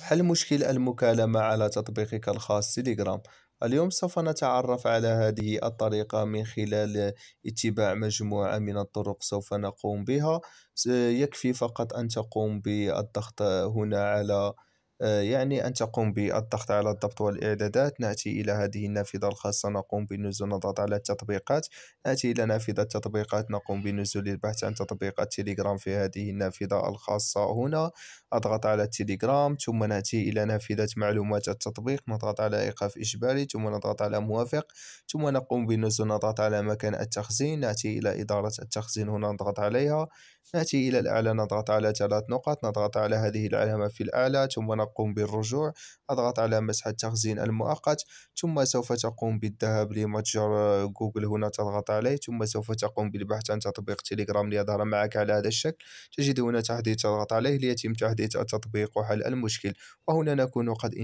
حل مشكل المكالمة على تطبيقك الخاص تيليجرام اليوم سوف نتعرف على هذه الطريقة من خلال اتباع مجموعة من الطرق سوف نقوم بها يكفي فقط أن تقوم بالضغط هنا على آه، يعني أن تقوم بالضغط على الضبط والإعدادات نأتي إلى هذه النافذة الخاصة نقوم بنزول نضغط على التطبيقات نأتي إلى نافذة التطبيقات نقوم بنزول البحث عن تطبيقات تليجرام في هذه النافذة الخاصة هنا أضغط على التليجرام ثم نأتي إلى نافذة معلومات التطبيق نضغط على إيقاف إجباري ثم نضغط على موافق ثم نقوم بنزول نضغط على مكان التخزين نأتي إلى إدارة التخزين هنا نضغط عليها نأتي إلى الأعلى نضغط على ثلاث نقط نضغط على هذه العلامة في الأعلى ثم نقوم تقوم بالرجوع اضغط على مسح التخزين المؤقت ثم سوف تقوم بالذهاب لمتجر جوجل هنا تضغط عليه ثم سوف تقوم بالبحث عن تطبيق تليجرام ليظهر معك على هذا الشكل تجد هنا تحديث تضغط عليه ليتم تحديث التطبيق وحل المشكل وهنا نكون قد